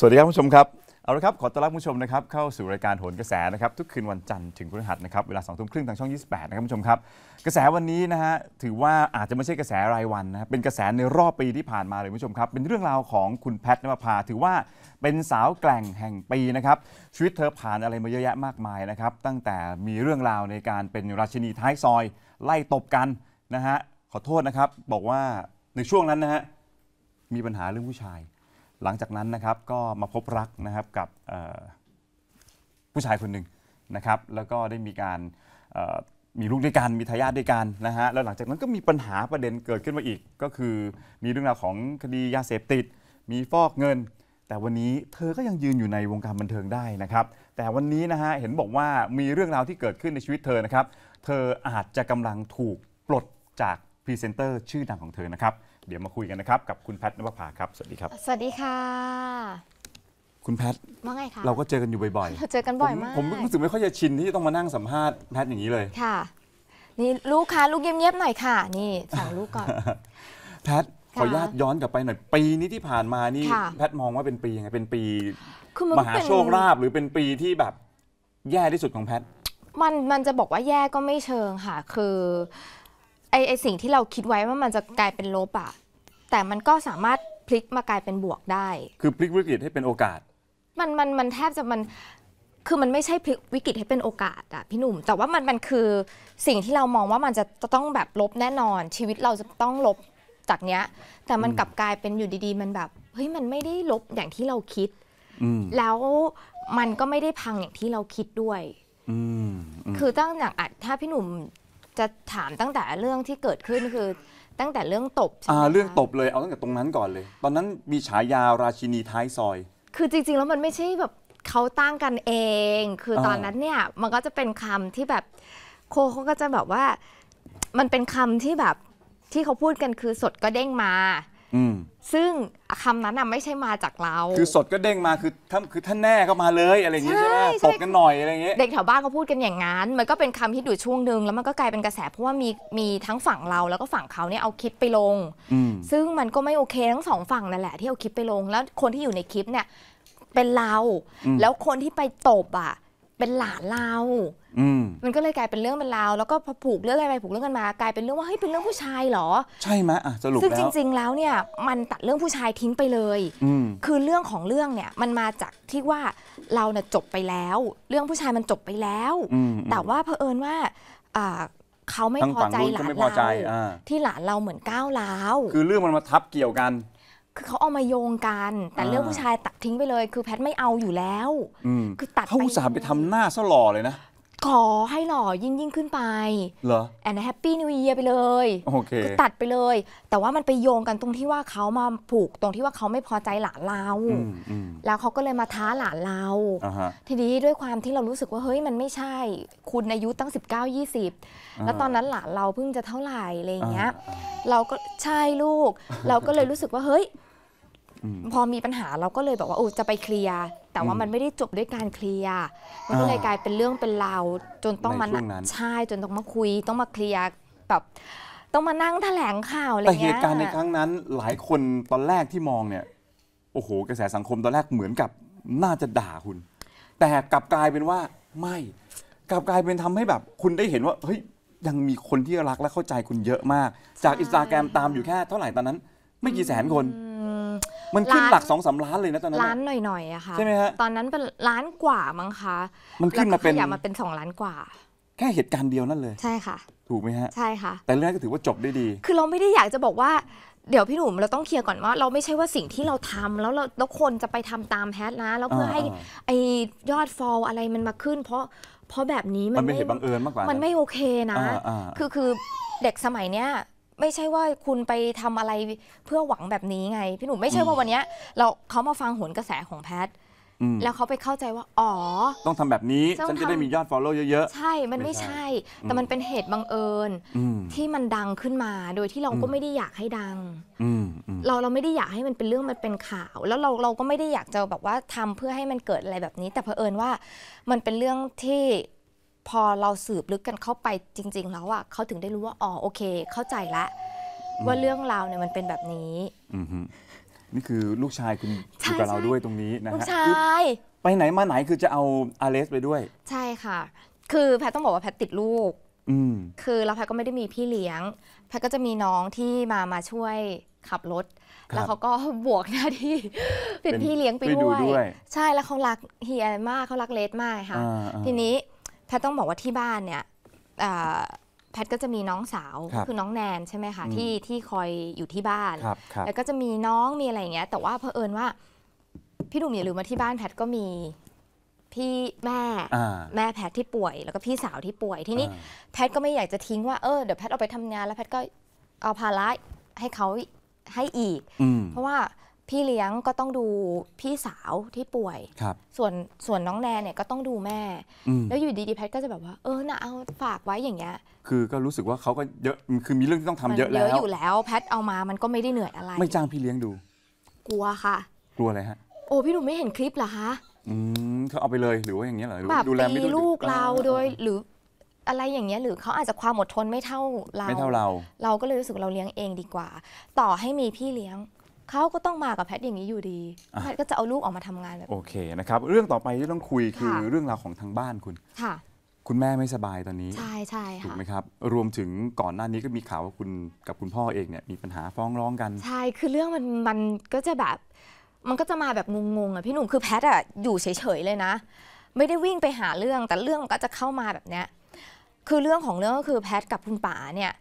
สวัสดีครับผู้ชมครับเอาละครับขอต้อนรับผู้ชมนะครับเข้าสู่รายการโหนกระแสนะครับทุกคืนวันจันทร์ถึงพฤหัสนะครับเวลาสองทุ่มครึ่งทางช่อง28นะครับผู้ชมครับ กระแสวันนี้นะฮะถือว่าอาจจะไม่ใช่กระแสรายวันนะเป็นกระแสในรอบปีที่ผ่านมาเลยผู้ชมครับเป็นเรื่องราวของคุณแพทย์นภพาถือว่าเป็นสาวแกล่งแห่งปีนะครับชีวิตเธอผ่านอะไรมาเยอะแยะมากมายนะครับตั้งแต่มีเรื่องราวในการเป็นราชินีท้ายซอย ไล่ตบกันนะฮะขอโทษนะครับบอกว่าในช่วงนั้นนะฮะมีปัญหาเรื่องผู้ชายหลังจากนั้นนะครับก็มาพบรักนะครับกับผู้ชายคนหนึ่งนะครับแล้วก็ได้มีการมีลูกด้วยกันมีทายาทด้วยกันนะฮะแล้วหลังจากนั้นก็มีปัญหาประเด็นเกิดขึ้นมาอีก ก็คือมีเรื่องราวของคดียาเสพติดมีฟอกเงิน แต่วันนี้เธอก็ยังยืนอยู่ในวงการบันเทิงได้นะครับ แต่วันนี้นะฮะเห็นบอกว่ามีเรื่องราวที่เกิดขึ้นในชีวิตเธอนะครับเธออาจจะกำลังถูกปลดจากรีเซนเตอร์ชื่อดังของเธอนะครับ เดี๋ยวมาคุยกันนะครับ กับคุณแพทนภพาครับสวัสดีครับ สวัสดีค่ะ คุณแพทว่าไงคะเราก็เจอกันอยู่บ่อยเราเจอกันบ่อยมากผมรู้สึกไม่ค่อยจะชินที่ต้องมานั่งสัมภาษณ์แพทอย่างนี้เลยค่ะนี่ลูกค้าลูกเงียบๆหน่อยค่ะนี่สองลูกก่อนแพทขออนุญาตย้อนกลับไปหน่อยปีนี้ที่ผ่านมานี่แพทมองว่าเป็นปียังไงเป็นปีมนมหาโชคลาภหรือเป็นปีที่แบบแย่ที่สุดของแพทมันมันจะบอกว่าแย่ก็ไม่เชิงค่ะคือไอไอสิ่งที่เราคิดไว้ว่ามันจะกลายเป็นลบอะแต่มันก็สามารถพลิกมากลายเป็นบวกได้ คือพลิกวิกฤตให้เป็นโอกาส มันมันมันแทบจะมันคือมันไม่ใช่พลิกวิกฤตให้เป็นโอกาสอะพี่หนุ่ม แต่ว่ามันมันคือสิ่งที่เรามองว่ามันจะต้องแบบลบแน่นอน ชีวิตเราจะต้องลบจากเนี้ย แต่มันกลับกลายเป็นอยู่ดี ๆมันแบบเฮ้ยมันไม่ได้ลบอย่างที่เราคิดแล้วมันก็ไม่ได้พังอย่างที่เราคิดด้วยคือตั้งอย่างอถ้าพี่หนุ่มจะถามตั้งแต่เรื่องที่เกิดขึ้นคือตั้งแต่เรื่องตบใช่ไหมอ่าเรื่องตบเลยเอาตั้งแต่ตรงนั้นก่อนเลย ตอนนั้นมีฉายาราชินีท้ายซอย คือจริงๆแล้วมันไม่ใช่แบบเขาตั้งกันเอง คือตอนนั้นเนี่ยมันก็จะเป็นคำที่แบบโคเขาก็จะแบบว่า มันเป็นคำที่แบบที่เขาพูดกันคือสดก็เด้งมา อืมซึ่งคำนั้นน่ะไม่ใช่มาจากเรา คือสดก็เด้งมาคือท่านคือท่านแน่ก็มาเลยอะไรอย่างเงี้ยใช่ไหมตบกันหน่อยอะไรอย่างเงี้ยเด็กแถวบ้านเขาพูดกันอย่างนั้น มันก็เป็นคำฮิตอยู่ช่วงหนึ่งแล้วมันก็กลายเป็นกระแสเพราะว่ามีมีทั้งฝั่งเราแล้วก็ฝั่งเขาเนี่ยเอาคลิปไปลง ซึ่งมันก็ไม่โอเคทั้งสองฝั่งนั่นแหละ ที่เอาคลิปไปลงแล้วคนที่อยู่ในคลิปเนี่ยเป็นเรา แล้วคนที่ไปตบอ่ะเป็นหลานเรามันก็เลยกลายเป็นเรื่องเป็นราวแล้วก็พอผูกเรื่องอะไรผูกเรื่องกันมากลายเป็นเรื่องว่าเฮ้ยเป็นเรื่องผู้ชายเหรอ ใช่ไหมอ่ะสรุปแล้วซึ่งจริง ๆ แล้วเนี่ยมันตัดเรื่องผู้ชายทิ้งไปเลย คือเรื่องของเรื่องเนี่ยมันมาจากที่ว่าเราเนี่ยจบไปแล้ว เรื่องผู้ชายมันจบไปแล้ว แต่ว่าเผอิญว่าเขาไม่พอใจหลานเราที่หลานเราเหมือนก้าวร้าวคือเรื่องมันมาทับเกี่ยวกันคือเขาเอามาโยงกัน แต่เรื่องผู้ชายตัดทิ้งไปเลย คือแพทไม่เอาอยู่แล้ว คือตัดเขาอุตส่าห์ไปทำหน้าซะหล่อเลยนะขอให้หล่อยิ่งยิ่งขึ้นไปเหรอแอนแฮปปี้นิวเอียไปเลยโอเคือตัดไปเลย แต่ว่ามันไปโยงกันตรงที่ว่าเขามาผูกตรงที่ว่าเขาไม่พอใจหลานเรา แล้วเขาก็เลยมาท้าหลานเรา ทีนี้ด้วยความที่เรารู้สึกว่าเฮ้ยมันไม่ใช่คุณอายุตั้ง19 20 แล้วตอนนั้นหลานเราเพิ่งจะเท่าไหร่อะไรอย่างเงี้ยเราก็ใช่ลูกเราก็เลยรู้สึกว่าเฮ้ยพอมีปัญหาเราก็เลยแบบว่าโอ้จะไปเคลียร์แต่ว่ามันไม่ได้จบด้วยการเคลียร์มันก็เลยกลายเป็นเรื่องเป็นราวจนต้องมาในช่งใช่จนต้องมาคุย ต้องมาเคลียร์แบบต้องมานั่งแถลงข่าวอะไรเงี้ย แต่เหตุการณ์ในครั้งนั้นหลายคนตอนแรกที่มองเนี่ย โอ้โห กระแสสังคมตอนแรกเหมือนกับน่าจะด่าคุณ แต่กลับกลายเป็นว่าไม่ กลับกลายเป็นทำให้แบบคุณได้เห็นว่าเฮ้ยยังมีคนที่รักและเข้าใจคุณเยอะมาก จากอินสตาแกรมตามอยู่แค่เท่าไหร่ตอนนั้นไม่กี่แสนคนมันขึ้นหลักสองสาล้านเลยนะตอนนั้นล้านหน่อยๆอะค่ะใช่ไหมฮะตอนนั้นเป็นล้านกว่ามั้งคะ มันขึ้นมาเป็นอยากมาเป็นสองล้านกว่า แค่เหตุการณ์เดียวนั่นเลย ใช่ค่ะ ถูกไหมฮะใช่ค่ะแต่เรื่องก็ถือว่าจบได้ดี คือเราไม่ได้อยากจะบอกว่าเดี๋ยวพี่หนุ่มเราต้องเคลียร์ก่อนว่าเราไม่ใช่ว่าสิ่งที่เราทำ แล้วเราแล้วคนจะไปทำตามแพทนะ แล้วเพื่อให้ไอ้ยอดฟอลอะไรมันมาขึ้น เพราะเพราะแบบนี้มันไม่เบังอิญมาากกว่มันไม่โอเคนะคือคือเด็กสมัยเนี้ยไม่ใช่ว่าคุณไปทำอะไรเพื่อหวังแบบนี้ไง พี่หนุ่มไม่ใช่ว่าวันนี้เราเขามาฟังหนกระแสของแพท แล้วเขาไปเข้าใจว่า อ๋อต้องทำแบบนี้ฉันจะได้มียอดฟอลโล่เยอะ ๆ ใช่มันไม่ใช่ แต่มันเป็นเหตุบังเอิญที่มันดังขึ้นมาโดยที่เราก็ไม่ได้อยากให้ดังเราเราไม่ได้อยากให้มันเป็นเรื่องมันเป็นข่าว แล้วเราเราก็ไม่ได้อยากจะแบบว่าทำเพื่อให้มันเกิดอะไรแบบนี้ แต่เผอิญว่ามันเป็นเรื่องที่พอเราสืบลึกกันเข้าไปจริงๆ แล้วอ่ะเขาถึงได้รู้ว่าอ๋อโอเคเข้าใจละ ว่าเรื่องราวเนี่ยมันเป็นแบบนี้อืนี่คือลูกชายคุณอยู่กับเราด้วยตรงนี้นะลูกชายไปไหนมาไหนคือจะเอาอาเลสไปด้วย ใช่ค่ะ คือแพทต้องบอกว่าแพทติดลูก อืคือแล้วแพทก็ไม่ได้มีพี่เลี้ยง แพทก็จะมีน้องที่มามาช่วยขับรถ แล้วเขาก็บวกหน้าที่ เป็นพี่เลี้ยงไปด้วยวยใช่แล้วเขารักเฮียมากเขารักเลสมากค่ะ ทีนี้แพทต้องบอกว่าที่บ้านเนี่ยแพทก็จะมีน้องสาวคือน้องแนนใช่ไหมคะที่ที่คอยอยู่ที่บ้าน แล้วก็จะมีน้องมีอะไรอย่างเงี้ย แต่ว่าเพอเอิญว่า พี่หนุ่มอย่าลืมว่าที่บ้านแพทก็มี พี่แม่แม่แพทที่ป่วยแล้วก็พี่สาวที่ป่วยที่นี้แพทก็ไม่อยากจะทิ้งว่าเออเดี๋ยวแพทเอาไปทำงาน แล้วแพทก็เอาภาระให้เขาให้อีกเพราะว่าพี่เลี้ยงก็ต้องดูพี่สาวที่ป่วยส่วนส่วนน้องแนนเนี่ยก็ต้องดูแม่ แล้วอยู่ดีดีแพทก็จะแบบว่า เออนะเอาฝากไว้อย่างเงี้ย คือก็รู้สึกว่าเขาก็เยอะคือมีเรื่องที่ต้องทำเยอะแล้วเยอะอยู่แล้วแพทเอามามันก็ไม่ได้เหนื่อยอะไร ไม่จ้างพี่เลี้ยงดู กลัวค่ะ กลัวอะไรฮะ โอ้พี่หนุ่มไม่เห็นคลิปเหรอคะ อืมเขาเอาไปเลยหรือว่าอย่างเงี้ยเหรอแบบดีลูกเราโดย หรืออะไรอย่างเงี้ยหรือเขาอาจจะความอดทนไม่เท่าเรา ไม่เท่าเรา เราก็เลยรู้สึกเราเลี้ยงเองดีกว่า ต่อให้มีพี่เลี้ยงเขาก็ต้องมากับแพทอย่างนี้อยู่ดี แพทก็จะเอาลูกออกมาทำงานแบบโอเคนะครับ เรื่องต่อไปที่ต้องคุยคือเรื่องราวของทางบ้านคุณ ค่ะ คุณแม่ไม่สบายตอนนี้ ใช่ใช่ค่ะ ถูกไหมครับ รวมถึงก่อนหน้านี้ก็มีข่าวว่าคุณกับคุณพ่อเองเนี่ยมีปัญหาฟ้องร้องกัน ใช่ คือเรื่องมันมันก็จะแบบ มันก็จะมาแบบงงๆอ่ะพี่หนุ่มคือแพทอ่ะอยู่เฉยๆ เลยนะ ไม่ได้วิ่งไปหาเรื่อง แต่เรื่องก็จะเข้ามาแบบเนี้ย คือเรื่องของเรื่องก็คือแพทกับคุณป๋าเนี่ย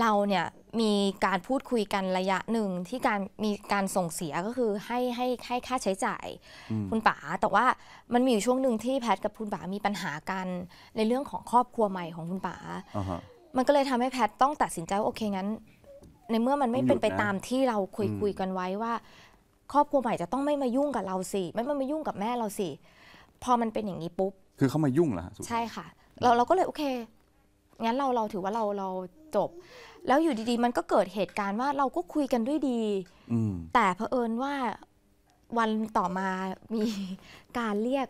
เราเนี่ยมีการพูดคุยกันระยะหนึ่งที่การมีการส่งเสียก็คือให้ให้ให้ค่าใช้จ่ายคุณป๋าแต่ว่ามันมีอยู่ช่วงหนึ่งที่แพทกับคุณป๋ามีปัญหากัน ในเรื่องของครอบครัวใหม่ของคุณป๋ามันก็เลยทำให้แพทต้องตัดสินใจว่าโอเคงั้น ในเมื่อมันไม่เป็นไปตามที่เราคุยคุยกันไว้ว่า ครอบครัวใหม่จะต้องไม่มายุ่งกับเราสิไม่มายุ่งกับแม่เราสิพอมันเป็นอย่างนี้ปุ๊บคือเขามายุ่งเหรอใช่ค่ะ เราเราก็เลยโอเคงั้นเราเราถือว่าเราเราจบ แล้วอยู่ดีๆมันก็เกิดเหตุการณ์ว่าเราก็คุยกันด้วยดีแต่เผอิญว่าวันต่อมามีการเรียก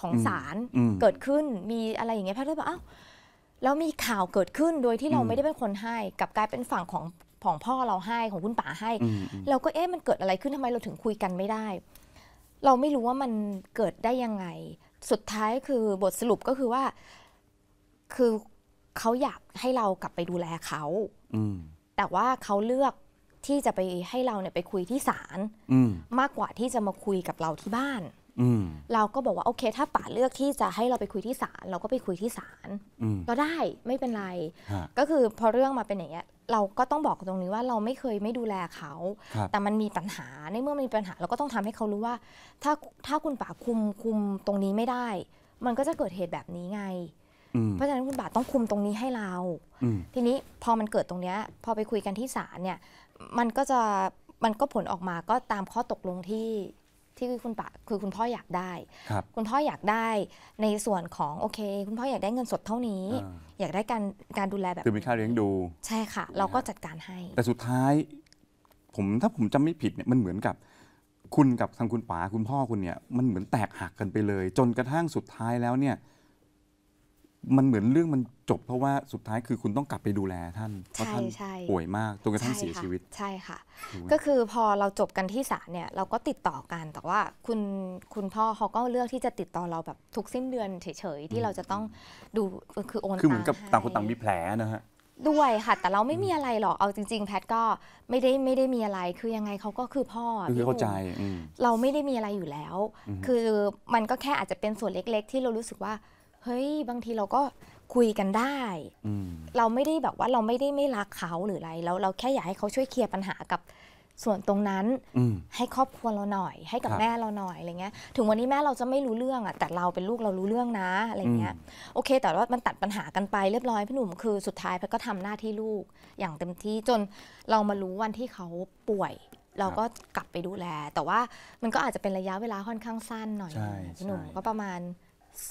ของศาลเกิดขึ้นมีอะไรอย่างเงี้ยแพทย์ก็เลยบอกอ้าวแล้วมีข่าวเกิดขึ้นโดยที่เราไม่ได้เป็นคนให้กับกลายเป็นฝั่งของของพ่อเราให้ของคุณป๋าให้ เราก็เอ๊ะมันเกิดอะไรขึ้นทำไมเราถึงคุยกันไม่ได้ เราไม่รู้ว่ามันเกิดได้ยังไง สุดท้ายคือบทสรุปก็คือว่าคือเขาอยากให้เรากลับไปดูแลเขาแต่ว่าเขาเลือกที่จะไปให้เราเนี่ยไปคุยที่ศาลมากกว่าที่จะมาคุยกับเราที่บ้าน เราก็บอกว่า โอเคถ้าป๋าเลือกที่จะให้เราไปคุยที่ศาลเราก็ไปคุยที่ศาลก็ได้ไม่เป็นไร ก็คือพอเรื่องมาเป็นอย่างเงี้ยเราก็ต้องบอกตรงนี้ว่าเราไม่เคยไม่ดูแลเขา แต่มันมีปัญหาในเมื่อมีปัญหา เราก็ต้องทำให้เขารู้ว่า ถ้าถ้าคุณป๋าคุมคุมตรงนี้ไม่ได้ มันก็จะเกิดเหตุแบบนี้ไงเพราะฉะนั้นคุณบาทต้องคุมตรงนี้ให้เรา ทีนี้พอมันเกิดตรงเนี้ยพอไปคุยกันที่ศาลเนี่ย มันก็จะมันก็ผลออกมาก็ตามข้อตกลงที่ที่คุณปะคือคุณพ่ออยากได้ครับคุณพ่ออยากได้ในส่วนของโอเค คุณพ่ออยากได้เงินสดเท่านี้ อยากได้การการดูแลแบบคือมีค่าเลี้ยงดู ใช่ค่ะ เราก็จัดการให้ แต่สุดท้าย ผมถ้าผมจำไม่ผิดเนี่ยมันเหมือนกับคุณกับทางคุณป๋าคุณพ่อคุณเนี่ยมันเหมือนแตกหักกันไปเลย จนกระทั่งสุดท้ายแล้วเนี่ยมันเหมือนเรื่องมันจบเพราะว่าสุดท้ายคือคุณต้องกลับไปดูแลท่านเพราะท่านป่วยมากจนกระทั่งเสียชีวิตใช่ค่ะ ก็คือพอเราจบกันที่ศาลเนี่ย เราก็ติดต่อกันแต่ว่าคุณคุณพ่อเขาก็เลือกที่จะติดต่อเราแบบทุกสิ้นเดือนเฉยๆที่เราจะต้องดูคือโอนคือเหมือนกับต่างคนต่างมีแผลนะฮะด้วยค่ะแต่เราไม่มีอะไรหรอกเอาจริง ๆ แพทก็ไม่ได้ไม่ได้มีอะไรคือยังไงเขาก็คือพ่อคือเข้าใจเราไม่ได้มีอะไรอยู่แล้ว คือมันก็แค่อาจจะเป็นส่วนเล็กๆ ที่เรารู้สึกว่าเฮ้ยบางทีเราก็คุยกันได้เราไม่ได้แบบว่าเราไม่ได้ไม่รักเขาหรืออะไรเราเราแค่อยากให้เขาช่วยเคลียร์ปัญหากับส่วนตรงนั้นให้ครอบครัวเราหน่อย ให้กับแม่เราหน่อยอะไรเงี้ยถึงวันนี้แม่เราจะไม่รู้เรื่องอ่ะแต่เราเป็นลูกเรารู้เรื่องนะอะไรเงี้ยโอเค แต่ว่ามันตัดปัญหากันไปเรียบร้อยพี่หนุ่มคือสุดท้ายพพ่ก็ทำหน้าที่ลูกอย่างเต็มที่จนเรามารู้วันที่เขาป่วย เราก็กลับไปดูแล แต่ว่ามันก็อาจจะเป็นระยะเวลาค่อนข้างสั้นหน่อยพี่หนุ่มก็ประมาณ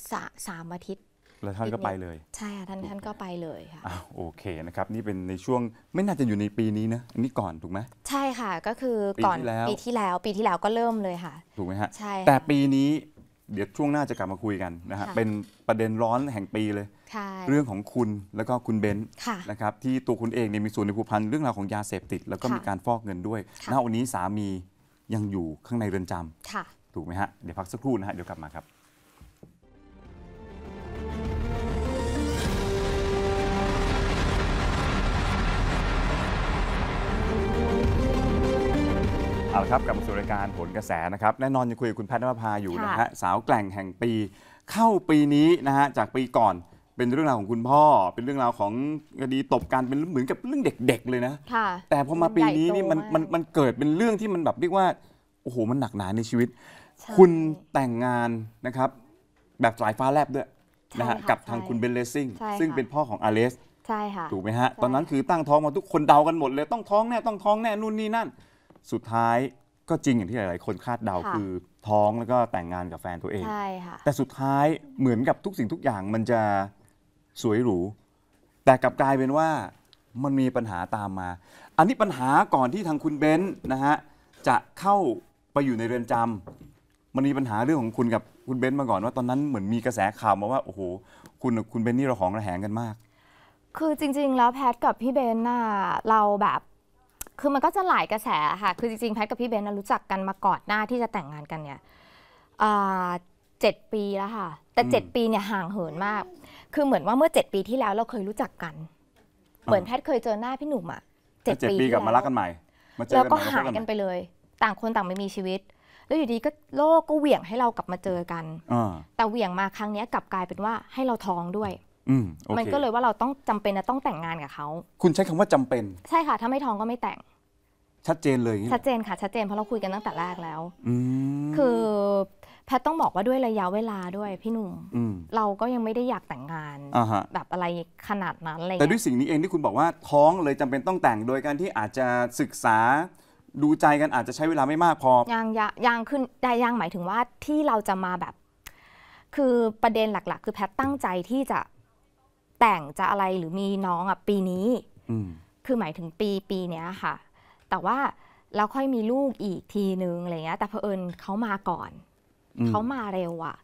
สสามอาทิตย์แล้วท่านก็ไปเลย ใช่ค่ะท่านท่านก็ไปเลยค่ะอ่าโอเคนะครับนี่เป็นในช่วงไม่น่าจะอยู่ในปีนี้นะนี่ก่อนถูกไหมใช่ค่ะ ก็คือก่อนปีที่แล้วปีที่แล้วก็เริ่มเลยค่ะถูกไหมฮะใช่แต่ปีนี้ เดี๋ยวช่วงหน้าจะกลับมาคุยกันนะฮะเป็นประเด็นร้อนแห่งปีเลย เรื่องของคุณแล้วก็คุณเบนซ์นะครับที่ตัวคุณเองเนี่ยมีส่วนในผูกพันเรื่องราวของยาเสพติดแล้วก็มีการฟอกเงินด้วยณวันนี้สามียังอยู่ข้างในเรือนจำถูกไหมฮะเดี๋ยวพักสักครู่นะฮะเดี๋ยวกลับมาครับเอาละครับกลับมาสู่รายการผลกระแสนะครับแน่นอนยังคุยกับคุณแพทย์นภพาอยู่นะฮะสาวแกล่งแห่งปี เข้าปีนี้นะฮะจากปีก่อนเป็นเรื่องราวของคุณพ่อ เป็นเรื่องราวของคดีตบกันเป็นเหมือนกับเรื่องเด็ก ๆเลยนะแต่พอมาปีนี้นี่มันมันมันเกิดเป็นเรื่องที่มันแบบเรียกว่าโอ้โหมันหนักหนาในชีวิต คุณแต่งงานนะครับแบบสายฟ้าแลบด้วยนะฮะกับทางคุณเบนเลสซิ่งซึ่งเป็นพ่อของอเลสใช่ค่ะถูกไหมฮะตอนนั้นคือตั้งท้องมาทุกคนเดากันหมดเลยต้องท้องแน่ต้องท้องแน่นู่นนี่นั่นสุดท้ายก็จริงอย่างที่หลาย ๆ คนคาดเดาคือท้องแล้วก็แต่งงานกับแฟนตัวเองใช่ค่ะแต่สุดท้ายเหมือนกับทุกสิ่งทุกอย่างมันจะสวยหรูแต่กลับกลายเป็นว่ามันมีปัญหาตามมา อันนี้ปัญหาก่อนที่ทางคุณเบนซ์นะฮะจะเข้าไปอยู่ในเรือนจำมันมีปัญหาเรื่องของคุณกับคุณเบนซ์มาก่อนว่าตอนนั้นเหมือนมีกระแสข่าวมาว่าโอ้โหคุณคุณเบนซ์นี่เราหองระแหงกันมาก คือจริง ๆ แล้วแพทกับพี่เบน์น่ะเราแบบคือมันก็จะหลายกระแสค่ะ คือจริงๆแพทกับพี่เบนนะรู้จักกันมาก่อนหน้าที่จะแต่งงานกันเนี่ยเจ็ดปีแล้วค่ะ แต่เจ็ดปีเนี่ยห่างเหินมาก คือเหมือนว่าเมื่อเจ็ดปีที่แล้วเราเคยรู้จักกัน เหมือนแพทเคยเจอหน้าพี่หนุ่มอ่ะเจ็ดปีกลับมารักกันใหม่แล้วก็หายกันไปเลย ต่างคนต่างไม่มีชีวิต แล้วอยู่ดีก็โลกก็เหวี่ยงให้เรากลับมาเจอกันแต่เหวี่ยงมาครั้งนี้กลับกลายเป็นว่าให้เราท้องด้วยมันก็เลยว่าเราต้องจำเป็นจะต้องแต่งงานกับเขาคุณใช้คำว่าจำเป็น ใช่ค่ะถ้าไม่ท้องก็ไม่แต่งชัดเจนเลยชัดเจนค่ะชัดเจนเพราะเราคุยกันตั้งแต่แรกแล้วคือแพทต้องบอกว่าด้วยระยะเวลาด้วย พี่หนุ่มเราก็ยังไม่ได้อยากแต่งงานแบบอะไรขนาดนั้นเลย แต่ด้วยสิ่งนี้เองที่คุณบอกว่า ท้องเลยจำเป็นต้องแต่งโดยการที่อาจจะศึกษาดูใจกันอาจจะใช้เวลาไม่มากพอยังยังขึ้นแต่ยังหมายถึงว่าที่เราจะมาแบบ คือประเด็นหลัก ๆ คือแพทตั้งใจที่จะแต่งจะอะไรหรือมีน้องอ่ะปีนี้คือหมายถึงปีปีเนี้ยค่ะแต่ว่าเราค่อยมีลูกอีกทีนึงอะไรเงี้ย แต่เผอิญเขามาก่อน เขามาเร็วอะ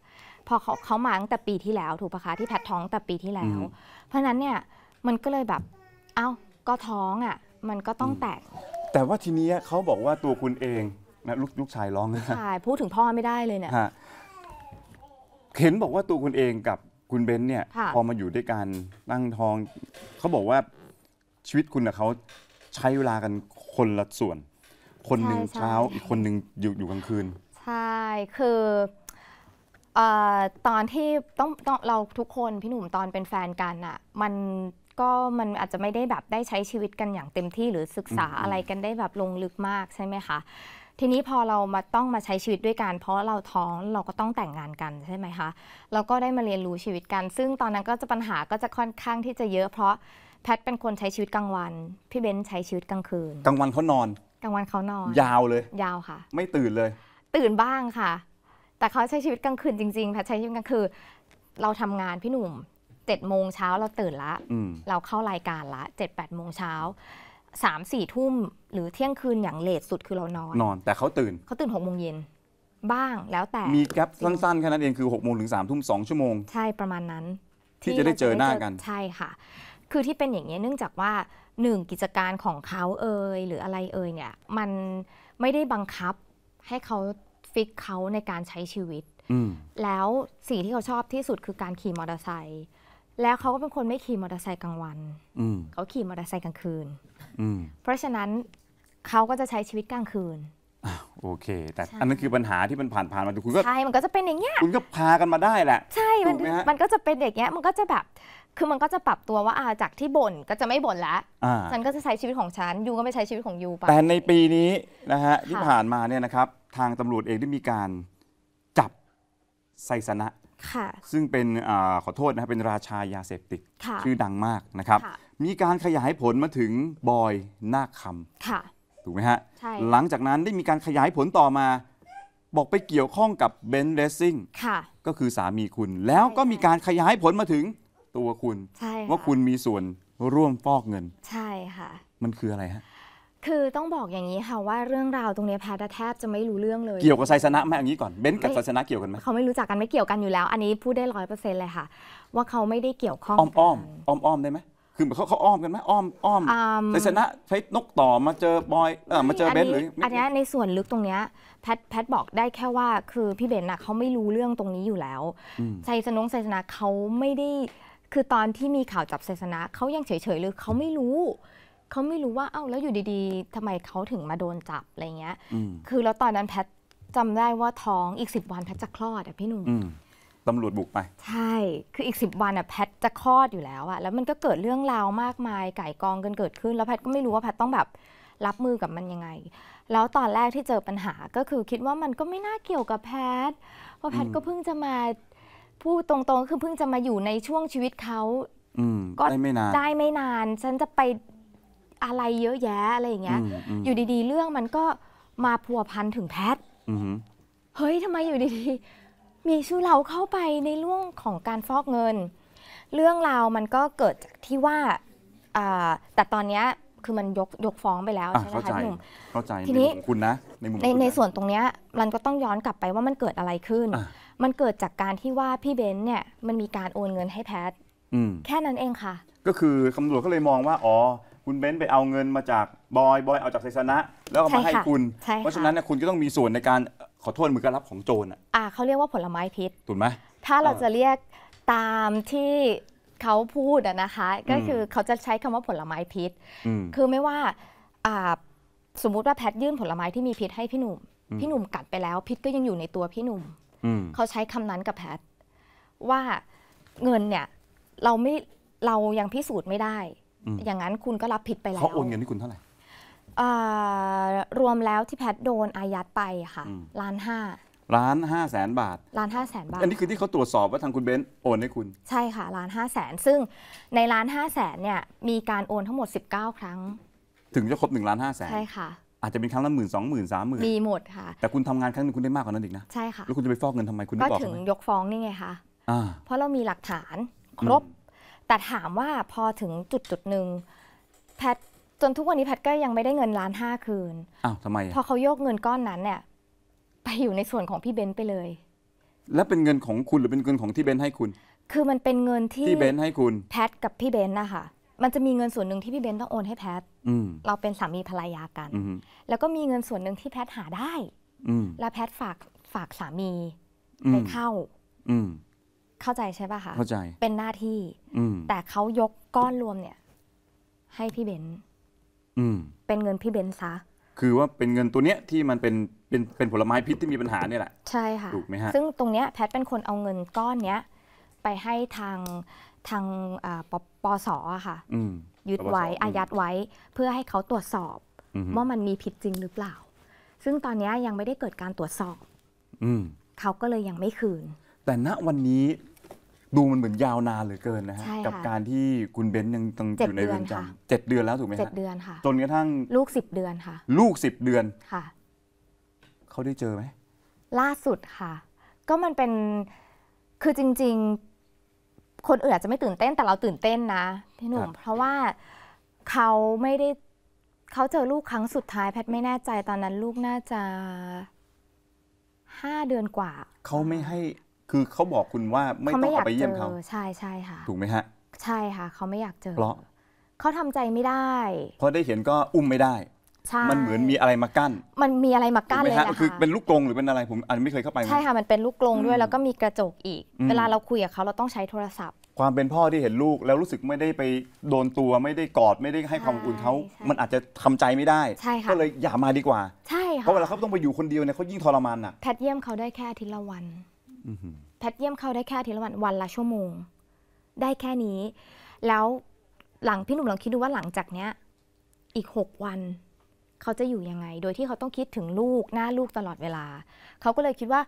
พอเขาเขามาตั้งแต่ปีที่แล้ว ถูกปะคะที่แพทท้องแต่ปีที่แล้ว เพราะนั้นเนี่ยมันก็เลยแบบ เอ้าก็ท้องอะมันก็ต้องแต่งแต่ว่าทีนี้เขาบอกว่าตัวคุณเองนะลูกลูกชายร้องนะชายพูดถึงพ่อไม่ได้เลยเนี่ยเห็นบอกว่าตัวคุณเองกับคุณเบนซ์เนี่ย พอมาอยู่ด้วยกันตั้งท้องเขาบอกว่าชีวิตคุณกับเขาใช้เวลากันคนละส่วน คนหนึ่งเช้า อีกคนหนึ่งอยู่อยู่กลางคืน ใช่ คือตอนที่ต้องต้องเราทุกคนพี่หนุ่มตอนเป็นแฟนกันอะมันก็มันอาจจะไม่ได้แบบได้ใช้ชีวิตกันอย่างเต็มที่หรือศึกษาอะไรกันได้แบบลงลึกมากใช่ไหมคะ ทีนี้พอเรามาต้องมาใช้ชีวิตด้วยกัน เพราะเราท้องเราก็ต้องแต่งงานกันใช่ไหมคะเราก็ได้มาเรียนรู้ชีวิตกัน ซึ่งตอนนั้นก็จะปัญหาก็จะค่อนข้างที่จะเยอะเพราะแพทเป็นคนใช้ชีวิตกลางวัน พี่เบนใช้ชีวิตกลางคืนกลางวันเขานอนกลางวันเขานอน ยาวเลย ยาวค่ะ ไม่ตื่นเลย ตื่นบ้างค่ะ แต่เขาใช้ชีวิตกลางคืนจริงๆแพทใช้ชีวิตกลางคืนเราทำงานพี่หนุ่มเจ็ดโมงเช้าเราตื่นละเราเข้ารายการละเจ็ดแปดโมงเช้าสามสี่ทุ่มหรือเที่ยงคืนอย่างเลทสุดคือเรานอน นอน แต่เขาตื่นเขาตื่นหกโมงเย็นบ้างแล้วแต่มีแกลบสั้นๆแค่นั้นเองคือหกโมงถึงสามทุ่มสองชั่วโมง ใช่ประมาณนั้น ที่จะได้เจอหน้ากัน ใช่ค่ะคือที่เป็นอย่างนี้เนื่องจากว่าหนึ่งกิจการของเขาเอ่ยหรืออะไรเอ่ยเนี่ย มันไม่ได้บังคับให้เขาฟิกเขาในการใช้ชีวิตแล้วสิ่งที่เขาชอบที่สุดคือการขี่มอเตอร์ไซค์แล้วเขาก็เป็นคนไม่ขี่มอเตอร์ไซค์กลางวันเขาขี่มอเตอร์ไซค์กลางคืนเพราะฉะนั้นเขาก็จะใช้ชีวิตกลางคืนโอเคแต่อันนั้นคือปัญหาที่มันผ่านผ่านมาคุณก็ใช่มันก็จะเป็นอย่างเงี้ยคุณก็พากันมาได้แหละใช่มันมันก็จะเป็นอย่างเงี้ยมันก็จะแบบคือมันก็จะปรับตัวว่าอาจากที่บ่นก็จะไม่บ่นแล้วฉันก็จะใช้ชีวิตของฉันยูก็ไม่ใช้ชีวิตของยูไปแต่ในปีนี้นะฮะที่ผ่านมาเนี่ยนะครับทางตำรวจเองได้มีการจับไซสนะซึ่งเป็นอขอโทษนะเป็นราชายาเสพติดชื่อดังมากนะครับมีการขยายผลมาถึงบอยนาคคำถูกไหมฮะหลังจากนั้นได้มีการขยายผลต่อมา บอกไปเกี่ยวข้องกับเบนเรสซิ่งก็คือสามีคุณแล้วก็มีการขยายผลมาถึงัวคุณใช่ว่าคุณมีส่วนร่วมฟอกเงิน ใช่ค่ะ มันคืออะไรฮะคือต้องบอกอย่างนี้ค่ะว่าเรื่องราวตรงนี้แพทย์แทบจะไม่รู้เรื่องเลย เกี่ยวกับไซสนะไหมเอย่างนี้ก่อนเบนกับไซสนะเกี่ยวกันไหมเขาไม่รู้จักกัน ไม่เกี่ยวกันอยู่แล้วอันนี้พูดได้ร้อยเปอร์เซ็นต์เลยค่ะว่าเขาไม่ได้เกี่ยวข้องอ้อมอ้อมอ้อมอ้อมได้ไหมคือเขาเขาอ้อมกันไหมอ้อมอ้อมไซสนะใช้นกต่อมาเจอบอยเออมาเจอเบนหรืออันนี้ในส่วนลึกตรงเนี้ยแพทแพทบอกได้แค่ว่าคือพี่เบนน่ะเขาไม่รู้เรื่องตรงนี้อยู่แล้วไซสนงไซสนะเขาไม่ได้คือตอนที่มีข่าวจับเซสนะ เขายังเฉยๆเลยเขาไม่รู้เขาไม่รู้ว่า เอ้าแล้วอยู่ดีๆ ทำไมเขาถึงมาโดนจับอะไรเงี้ยคือแล้วตอนนั้นแพทจำได้ว่าท้องอีกสิบวันแพทจะคลอดอ่ะพี่หนุ่มตำรวจบุกไป ใช่คืออีกสิบวันอ่ะแพทจะคลอดอยู่แล้วอ่ะ แล้วมันก็เกิดเรื่องราวมากมายไก่กองกันเกิดขึ้น แล้วแพทก็ไม่รู้ว่าแพทต้องแบบรับมือกับมันยังไง แล้วตอนแรกที่เจอปัญหาก็คือคิดว่ามันก็ไม่น่าเกี่ยวกับแพทเพราะแพทก็เพิ่งจะมาพูดตรงๆ คือเพิ่งจะมาอยู่ในช่วงชีวิตเขาก็ได้ไม่นานได้ไม่นาน ฉันจะไปอะไรเยอะแยะอะไรอย่างเงี้ย อยู่ดีๆ เรื่องมันก็มาพัวพันถึงแพทเฮ้ยทำไมอยู่ดีๆ มีชื่อเราเข้าไปในเรื่องของการฟอกเงิน เรื่องราวมันก็เกิดจากที่ว่าแต่ตอนเนี้ยคือมันยกยกฟ้องไปแล้วใช่ไหมคะพี่หนุ่มเข้าใจทีนี้คุณนะในมุมในในส่วนตรงเนี้ย มันก็ต้องย้อนกลับไปว่ามันเกิดอะไรขึ้นมันเกิดจากการที่ว่าพี่เบนซ์เนี่ยมันมีการโอนเงินให้แพทแค่นั้นเองค่ะ ก็คือตำรวจก็เลยมองว่าอ๋อคุณเบนซ์ไปเอาเงินมาจาก บอย บอยเอาจากไซสนะ แล้วก็มาให้คุณ เพราะฉะนั้นเนยคุณก็ต้องมีส่วนในการขอโทษมือกระรับของโจรอ่ะเขาเรียกว่าผลไม้พิษถูกไหมถ้าเราจะเรียกตามที่เขาพูดนะคะ ก็คือเขาจะใช้คำว่าผลไม้พิษ คือไม่ว่า่าสมมุติว่าแพทยื่นผลไม้ ที่มีพิษให้พี่หนุ่มพี่หนุ่มกัดไปแล้วพิษก็ยังอยู่ในตัวพี่หนุ่มเขาใช้คำนั้นกับแพทว่าเงินเนี่ยเราไม่เรายังพิสูจน์ไม่ได้ อย่างนั้นคุณก็รับผิดไปแล้วเขาโอนเงินให้คุณเท่าไหร่รวมแล้วที่แพทโดนอายัดไปค่ะล้านห้าล้านห้าแสนบาทล้านห้าแสนบาทอันนี้คือที่เขาตรวจสอบว่าทางคุณเบนซ์โอนให้คุณ ใช่ค่ะล้านห้าแสนซึ่งในล้านห้าแสนเนี่ยมีการโอนทั้งหมด19 ครั้ง ถึงจะครบ1ล้านห้าแสนใช่ค่ะอาจจะเป็นครั้งละหมื่นสองหมื่นสามหมื่นมีหมดค่ะแต่คุณทำงานครั้งนึงคุณได้มากกว่านั้นอีกนะใช่ค่ะแล้วคุณจะไปฟอกเงินทำไมคุณก็ถึงยกฟ้องนี่ไงคะเพราะเรามีหลักฐานครบ แต่ถามว่าพอถึงจุดจุดหนึ่งแพทจนทุกวันนี้แพทก็ยังไม่ได้เงินล้านห้าคืนอ้าวทำไมพอเขายกเงินก้อนนั้นเนี่ย ไปอยู่ในส่วนของพี่เบนไปเลย แล้วเป็นเงินของคุณหรือเป็นเงินของที่เบนให้คุณ คือมันเป็นเงินที่ที่เบนให้คุณ แพทกับพี่เบนนะคะมันจะมีเงินส่วนหนึ่งที่พี่เบนต้องโอนให้แพทเราเป็นสามีภรรยากันแล้วก็มีเงินส่วนหนึ่งที่แพทหาได้แล้วแพทฝากฝากสามีไปเข้าเข้าใจใช่ป่ะคะ เข้าใจ เป็นหน้าที่แต่เขายกก้อนรวมเนี่ย ให้พี่เบนเป็นเงินพี่เบนซะ คือว่าเป็นเงินตัวเนี้ยที่มันเป็นเป็นเป็นผลไม้พิษที่มีปัญหาเนี่ยแหละ ใช่ค่ะ ถูกไหมฮะ ซึ่งตรงเนี้ยแพทเป็นคนเอาเงินก้อนเนี้ยไปให้ทางทางปปสอะค่ะยึดไว้อายัดไว้ เพื่อให้เขาตรวจสอบว่ามันมีผิดจริงหรือเปล่า ซึ่งตอนนี้ยังไม่ได้เกิดการตรวจสอบเขาก็เลยยังไม่คืน แต่ณวันนี้ดูมันเหมือนยาวนานเหลือเกินนะฮะกับการที่คุณเบนซ์ยังต้องอยู่ในเรือนจำเจ็ดเดือนแล้วถูกไหมเจ็ดเดือนค่ะ จนกระทั่ง ลูกสิบเดือนค่ะ ลูกสิบเดือน ค่ะ เขาได้เจอไหมล่าสุดค่ะ ก็มันเป็นคือจริงคนอื่นอาจจะไม่ตื่นเต้นแต่เราตื่นเต้นนะพี่หนุ่ม เพราะว่าเขาไม่ได้เขาเจอลูกครั้งสุดท้ายแพทย์ไม่แน่ใจตอนนั้นลูกน่าจะห้าเดือนกว่าเขาไม่ให้คือเขาบอกคุณว่า ไม่ต้องอกไปเยี่ยมเขาใช่ใช่ค่ะถูกไหมฮะ ใช่ค่ะเขาไม่อยากเจอเพราะเขาทำใจไม่ได้พอได้เห็นก็อุ้มไม่ได้มันเหมือนมีอะไรมากั้น มันมีอะไรมากั้นเลยนะคะคือเป็นลูกกรงหรือเป็นอะไรผมอันไม่เคยเข้าไป ใช่ค่ะ มันเป็นลูกกรงด้วยแล้วก็มีกระจกอีก เวลาเราคุยกับเขาเราต้องใช้โทรศัพท์ ความเป็นพ่อที่เห็นลูกแล้วรู้สึกไม่ได้ไปโดนตัวไม่ได้กอดไม่ได้ให้ความอุ่นเขา มันอาจจะทำใจไม่ได้ ก็เลยอย่ามาดีกว่าใช่ค่ะเพราะเวลาเขาต้องไปอยู่คนเดียวเนี่ยเขายิ่งทรมานอ่ะแพทเยี่ยมเขาได้แค่ทีละวันแพทเยี่ยมเขาได้แค่ทีละวันวันละชั่วโมง ได้แค่นี้ แล้วหลังพี่หนุ่มลองคิดดูว่าหลังจากเนี้ยอีกหกวันเขาจะอยู่ยังไง โดยที่เขาต้องคิดถึงลูกหน้าลูกตลอดเวลา เขาก็เลยคิดว่า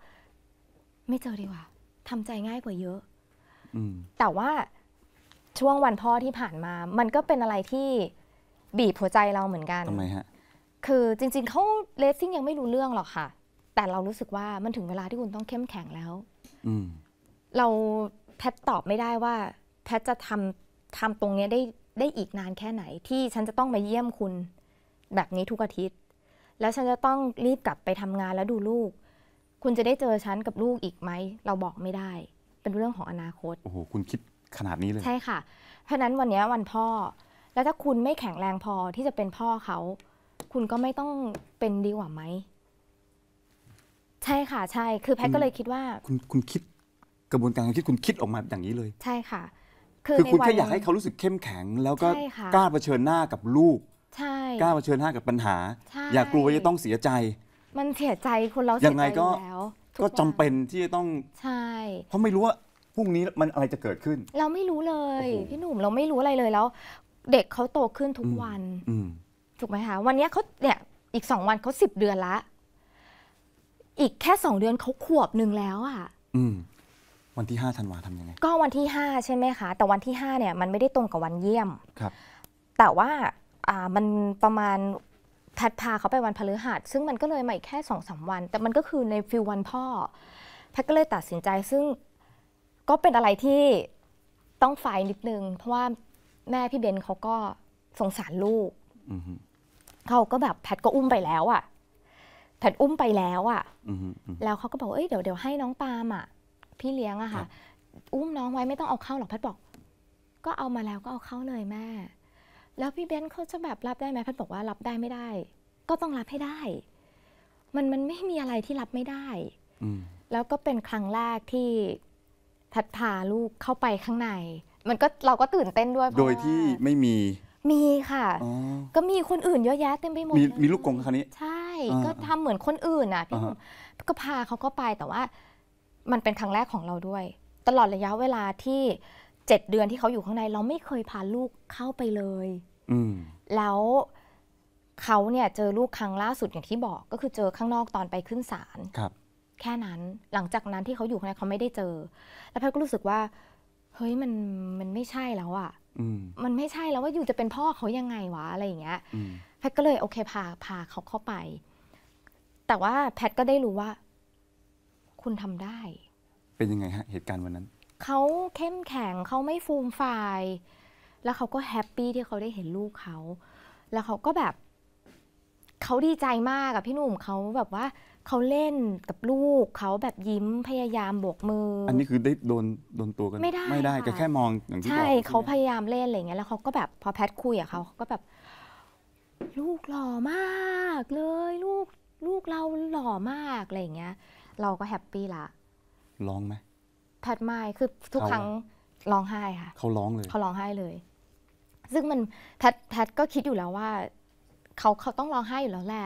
ไม่เจอดีกว่าทำใจง่ายกว่าเยอะ แต่ว่าช่วงวันพ่อที่ผ่านมา มันก็เป็นอะไรที่บีบหัวใจเราเหมือนกันทำไมฮะ คือจริงๆ เขาเลสซิ่งยังไม่รู้เรื่องหรอกค่ะ แต่เรารู้สึกว่ามันถึงเวลาที่คุณต้องเข้มแข็งแล้ว เราแพทตอบไม่ได้ว่า แพทจะทำทำตรงนี้ได้ได้อีกนานแค่ไหน ที่ฉันจะต้องมาเยี่ยมคุณแบบนี้ทุกอาทิตย์แล้วฉันจะต้องรีบกลับไปทำงานแล้วดูลูก คุณจะได้เจอฉันกับลูกอีกไหม เราบอกไม่ได้ เป็นเรื่องของอนาคต โอ้โหคุณคิดขนาดนี้เลย ใช่ค่ะ เพราะนั้นวันนี้วันพ่อ แล้วถ้าคุณไม่แข็งแรงพอที่จะเป็นพ่อเขา คุณก็ไม่ต้องเป็นดีกว่าไหม ใช่ค่ะ ใช่ คือแพทก็เลยคิดว่า คุณคุณคิดกระบวนการคิดคุณคิดออกมาอย่างนี้เลย ใช่ค่ะ คือคุณแค่อยากให้เขารู้สึกเข้มแข็ง แล้วก็กล้าเผชิญหน้ากับลูกใช่กล้าเผชิญหน้ากับปัญหา อย่ากลัวจะต้องเสียใจ มันเสียใจคนเราเสียัยงไงก็แล้วก็จำาเป็นที่จะต้องใช่เพราะไม่รู้ว่าพรุ่งนี้มันอะไรจะเกิดขึ้น เราไม่รู้เลย พี่หนุ่มเราไม่รู้อะไรเลยแล้ว เด็กเขาโตขึ้นทุกวันถูกไหมคะวันนี้เขาเนี่ยอีกสองวันเขาสิบเดือนละ อีกแค่สองเดือนเขาขวบหนึ่งแล้วอะ่ะ อืมวันที่ห้าธันวาทำยังไง ก็วันที่ห้าใช่ไหมคะแต่วันที่ห้าเนี่ย มันไม่ได้ตรงกับวันเยี่ยมครับ แต่ว่ามันประมาณแพทพาเขาไปวันพฤหัส ซึ่งมันก็เลยมาอีกแค่สองสาวัน แต่มันก็คือในฟิลวันพ่อแพทก็เลยตัดสินใจ ซึ่งก็เป็นอะไรที่ต้องฝ่ายนิดนึงเพราะว่าแม่พี่เบนเขาก็สงสารลูกเขาก็แบบแพทก็อุ้มไปแล้วอะ่ะแพทอุ้มไปแล้วอะ่ะแล้วเขาก็บอกเอ้ยเดี๋ยวเดี๋ยวให้น้องปาล์มอ่ะพี่เลี้ยงอะค่ะ อุ้มน้องไว้ไม่ต้องเอาเข้าหรอกแพทบอก ก็เอามาแล้วก็เอาเข้าเลยแม่แล้ว พี่เบนซ์เขาจะแบบรับได้ไหมแพทย์บอกว่ารับได้ไม่ได้ ก็ต้องรับให้ได้ มันมันไม่มีอะไรที่รับไม่ได้แล้วก็เป็นครั้งแรกที่พัดพาลูกเข้าไปข้างใน มันก็เราก็ตื่นเต้นด้วยโดยที่ไม่มี มีค่ะก็มีคนอื่นเยอะแยะเต็มไปหมดมีมีลูกกงคันนี้ ใช่ ก็ทำเหมือนคนอื่นอ่ะพี่ก็พาเขาก็ไปแต่ว่า มันเป็นครั้งแรกของเราด้วย ตลอดระยะเวลาที่เจ็ดเดือนที่เขาอยู่ข้างใน เราไม่เคยพาลูกเข้าไปเลยแล้วเขาเนี่ยเจอลูกครั้งล่าสุดอย่างที่บอกก็คือเจอข้างนอกตอนไปขึ้นศาลครับ แค่นั้นหลังจากนั้นที่เขาอยู่ข้างในเขาไม่ได้เจอ แล้วแพทก็รู้สึกว่า เฮ้ยมันมันไม่ใช่แล้วอะ่ะมันไม่ใช่แล้วว่าอยู่จะเป็นพ่อเขายังไงวะอะไรอย่างเงี้ยแพทก็เลยโอเคพาพาเขาเข้าไป แต่ว่าแพทก็ได้รู้ว่า คุณทำได้เป็นยังไงฮะเหตุการณ์วันนั้นเขาเข้มแข็งเขาไม่ฟูมฟายแล้วเขาก็แฮปปี้ที่เขาได้เห็นลูกเขา แล้วเขาก็แบบเขาดีใจมากกับพี่หนุ่มเขาแบบว่าเขาเล่นกับลูกเขาแบบยิ้มพยายามโบกมือ อันนี้คือได้โดนโดนตัวกัน ไม่ได้ไม่ได้ก็แค่มองอย่างที่บอก ใช่เขาพยายามเล่นอะไรเงี้ย แล้วเขาก็แบบพอแพทคุยกับเขาเขาก็แบบ ลูกหล่อมากเลย ลูกลูกเราหล่อมากอะไรเงี้ย เราก็แฮปปี้ละร้องไหมแพทไม่คือทุกครั้งร้องไห้ค่ะเขาร้องเลยเขาร้องไห้เลยซึ่งมันแพทแพทก็คิดอยู่แล้วว่าเขาเขาต้องร้องไห้อยู่แล้วแหละ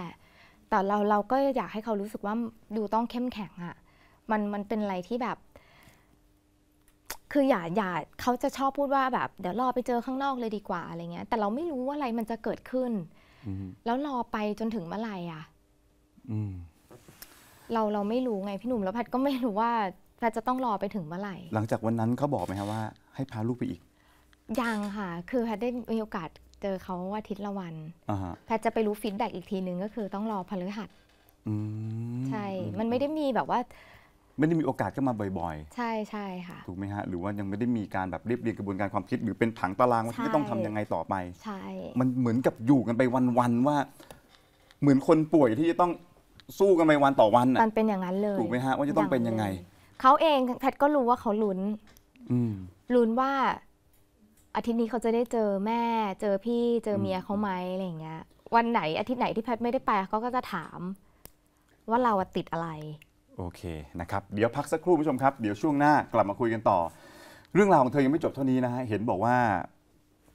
แต่เราเราก็อยากให้เขารู้สึกว่าดูต้องเข้มแข็งอะ่ะ มันมันเป็นอะไรที่แบบ คืออย่าอย่าเขาจะชอบพูดว่าแบบเดี๋ยวรอไปเจอข้างนอกเลยดีกว่าอะไรเงี้ยแต่เราไม่รู้ว่าอะไรมันจะเกิดขึ้นแล้วรอไปจนถึงเมื่อไหร่อ่ะเราเราไม่รู้ไงพี่หนุ่มแล้วแพทก็ไม่รู้ว่าแพทจะต้องรอไปถึงเมื่อไหร่หลังจากวันนั้นเขาบอกไหมครับว่าให้พาลูกไปอีกยังค่ะ คือแพทได้มีโอกาสเจอเขาอาทิตย์ละวันแพทจะไปรู้ฟีดแบ็กอีกทีนึง ก็คือต้องรอพฤหัสใช่ มันไม่ได้มีแบบว่า ไม่ได้มีโอกาสเข้ามาบ่อยๆ ใช่ใช่ค่ะ ถูกไหมฮะ หรือว่ายังไม่ได้มีการแบบเรียบเรียงกระบวนการความคิดหรือเป็นผังตารางว่าจะต้องทำยังไงต่อไป ใช่ มันเหมือนกับอยู่กันไปวันๆว่า เหมือนคนป่วยที่จะต้องสู้กันไปวันต่อวันอ่ะ มันเป็นอย่างนั้นเลย ถูกไหมฮะ ว่าจะต้องเป็นยังไง เขาเองแพทก็รู้ว่าเขาลุ้นลุ้นว่าอาทิตย์นี้เขาจะได้เจอแม่ เจอพี่เจอเมียเขาไหมอะไรอย่างเงี้ยวันไหนอาทิตย์ไหนที่แพทไม่ได้ไปเขาก็จะถาม ว่าเราติดอะไรโอเคนะครับเดี๋ยวพักสักครู่ผู้ชมครับเดี๋ยวช่วงหน้ากลับมาคุยกันต่อ เรื่องราวของเธอยังไม่จบเท่านี้นะฮะเห็นบอกว่า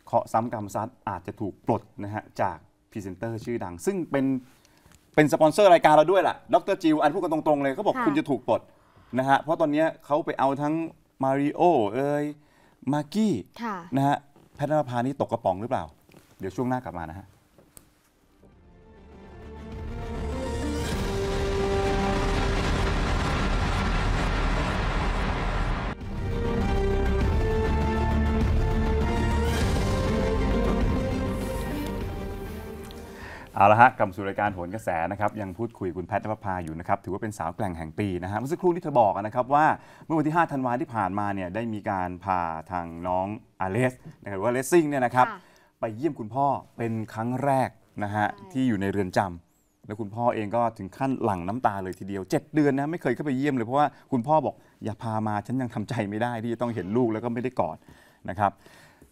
เคาะซ้ำกรรมซัดอาจจะถูกปลดนะฮะจากพรีเซนเตอร์ชื่อดัง ซึ่งเป็นเป็นสปอนเซอร์รายการเราด้วยล่ะ ดรจิวอันพูดกันตรงๆเลยเขาบอกคุณจะถูกปลดนะฮะเพราะตอนเนี้ยเขาไปเอาทั้งมาริโอเอ้ยมากกี้นะฮะ แพทย์นภานี่ตกกระป๋องหรือเปล่า เดี๋ยวช่วงหน้ากลับมานะฮะเอาละฮะกลับสู่รายการโหนกระแสนะครับยังพูดคุยคุณแพทย์นภพาอยู่นะครับถือว่าเป็นสาวแกล่งแห่งปีนะฮะเมื่อสักครู่ที่เธอบอกนะครับว่าเมื่อวันที่ 5 ธันวาที่ผ่านมาเนี่ยได้มีการพาทางน้องอเลสนะครับหรือว่าเลสซิ่งเนี่ยนะครับไปเยี่ยมคุณพ่อเป็นครั้งแรกนะฮะที่อยู่ในเรือนจำ แล้วคุณพ่อเองก็ถึงขั้นหลั่งน้ำตาเลยทีเดียว 7 เดือนนะไม่เคยเข้าไปเยี่ยมเลยเพราะว่าคุณพ่อบอกอย่าพามาฉันยังทำใจไม่ได้ที่จะต้องเห็นลูกแล้วก็ไม่ได้กอดนะครับ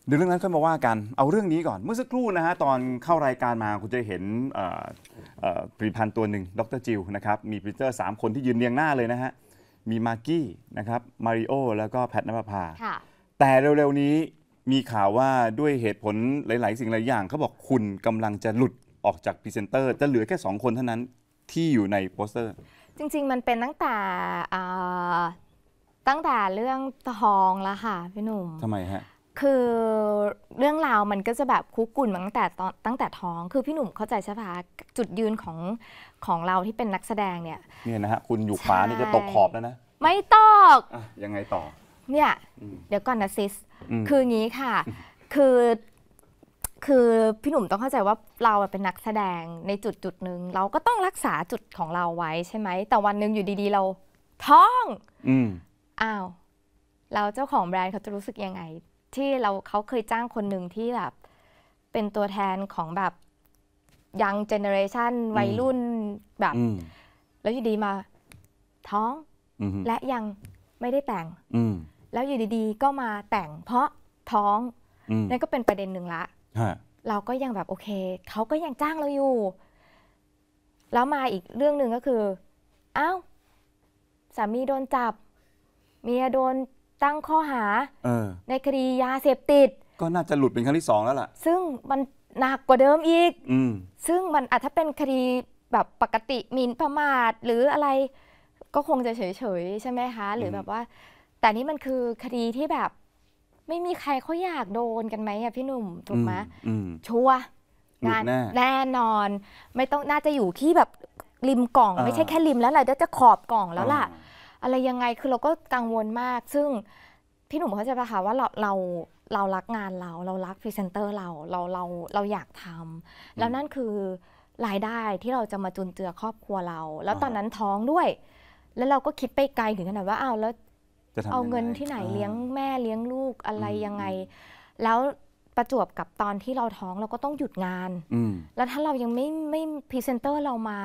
เดี๋ยวเรื่องนั้นค่อยมาว่ากัน เอาเรื่องนี้ก่อน เมื่อสักครู่นะฮะตอนเข้ารายการมาคุณจะเห็นผลิตภัณฑ์ตัวหนึ่งดรจิวนะครับ มีพิเซตอร์สามคนที่ยืนเรียงหน้าเลยนะฮะ มีมา์กี้นะครับ มาริโอแล้วก็แพทนภาแต่เร็ว ๆ นี้มีข่าวว่าด้วยเหตุผลหลาย ๆ สิ่ง หลายอย่างเขาบอกคุณกำลังจะหลุดออกจากพรีเซนเตอร์จะเหลือแค่2คนเท่านั้นที่อยู่ในโปสเตอร์ จริงๆมันเป็นตั้งแต่ตั้งแต่เรื่องทองแล้วค่ะพี่หนุ่มทำไมฮะคือเรื่องราวมันก็จะแบบคุกกุ่นมาตั้งแต่ตอนตั้งแต่ท้อง คือพี่หนุ่มเข้าใจใช่ปะจุดยืนของของเราที่เป็นนักแสดงเนี่ยเนี่ยนะฮะ คุณอยู่ขวานี่จะตกขอบแล้วนะไม่ตกอยังไงต่อ เนี่ย เดี๋ยวก่อนนะซิส คืองี้ค่ะ คือ คือพี่หนุ่มต้องเข้าใจว่าเราเป็นนักแสดงในจุดจุดหนึ่งเราก็ต้องรักษาจุดของเราไว้ใช่ไหม แต่วันหนึ่งอยู่ดี ๆ เราท้องอ้าวเราเจ้าของแบรนด์เขาจะรู้สึกยังไงที่เราเขาเคยจ้างคนหนึ่งที่แบบ เป็นตัวแทนของแบบยังเจเนอเรชันวัยรุ่นแบบแล้วอยู่ดีมาท้องและยังไม่ได้แต่งแล้วอยู่ดี ๆ ก็มาแต่งเพราะท้องนั่นก็เป็นประเด็นหนึ่งละเราก็ยังแบบโอเค เขาก็ยังจ้างเราอยู่ แล้วมาอีกเรื่องหนึ่งก็คืออ้าวสามีโดนจับเมียโดนตั้งข้อหาออในคดี ยาเสพติด ก็น่าจะหลุดเป็นครั้งที่สองแล้วล่ะ ซึ่งมันหนักกว่าเดิมอีกอซึ่งมันอาจจะเป็นคดีแบบปกติมินประมาทหรืออะไรก็คงจะเฉยๆใช่ไหมคะหรือแบบว่า แต่นี่มันคือคดีที่แบบ ไม่มีใครเขาอยากโดนกันไหมอะพี่หนุ่มถูกไหมชัวงานแน่นอน ไม่ต้องน่าจะอยู่ที่แบบริมกล่อง ไม่ใช่แค่ริมแล้วแหละเจะขอบกล่องแล้วล่ะอะไรยังไง คือเราก็กังวลมาก ซึ่งพี่หนุ่มเขาจะปะคะว่าเราเราเรารักงานเราเรารักพรีเซนเตอร์เราเราเราเราอยากทำแล้วนั่นคือรายได้ที่เราจะมาจุนเจือครอบครัวเรา แล้วตอนนั้นท้องด้วย แล้วเราก็คิดไปไกลถึงขนาดว่าอ้าวแล้วเอาเงินที่ไหนเลี้ยงแม่เลี้ยงลูกอะไรยังไง แล้วประจวบกับตอนที่เราท้องเราก็ต้องหยุดงานแล้วถ้าเรายังไม่ไม่พรีเซนเตอร์เรามา